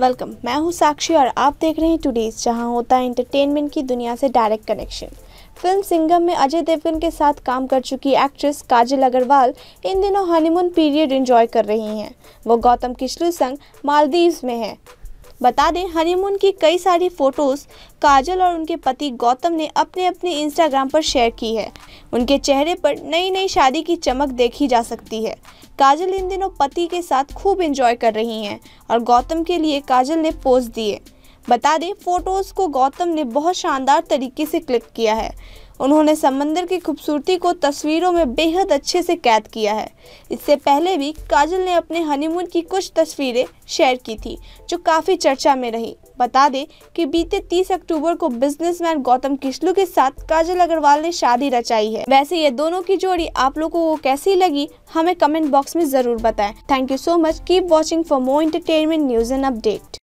welcome मैं हूँ साक्षी और आप देख रहे हैं टूडेज जहाँ होता है एंटरटेनमेंट की दुनिया से डायरेक्ट कनेक्शन फिल्म सिंगम में अजय देवगन के साथ काम कर चुकी एक्ट्रेस काजल अग्रवाल इन दिनों हनीमून पीरियड एंजॉय कर रही हैं वो गौतम किशलू संग मालदीव्स में हैं बता दें हनीमून की कई सारी फ़ोटोज़ काजल और उनके पति गौतम ने अपने अपने इंस्टाग्राम पर शेयर की है उनके चेहरे पर नई नई शादी की चमक देखी जा सकती है काजल इन दिनों पति के साथ खूब इंजॉय कर रही हैं और गौतम के लिए काजल ने पोज दिए बता दें फ़ोटोज़ को गौतम ने बहुत शानदार तरीके से क्लिक किया है उन्होंने समंदर की खूबसूरती को तस्वीरों में बेहद अच्छे से कैद किया है इससे पहले भी काजल ने अपने हनीमून की कुछ तस्वीरें शेयर की थी जो काफ़ी चर्चा में रही बता दें कि बीते 30 अक्टूबर को बिजनेसमैन गौतम किशलू के साथ काजल अग्रवाल ने शादी रचाई है वैसे ये दोनों की जोड़ी आप लोगों को कैसी लगी हमें कमेंट बॉक्स में जरूर बताएं thank you so much keep watching for more entertainment news and update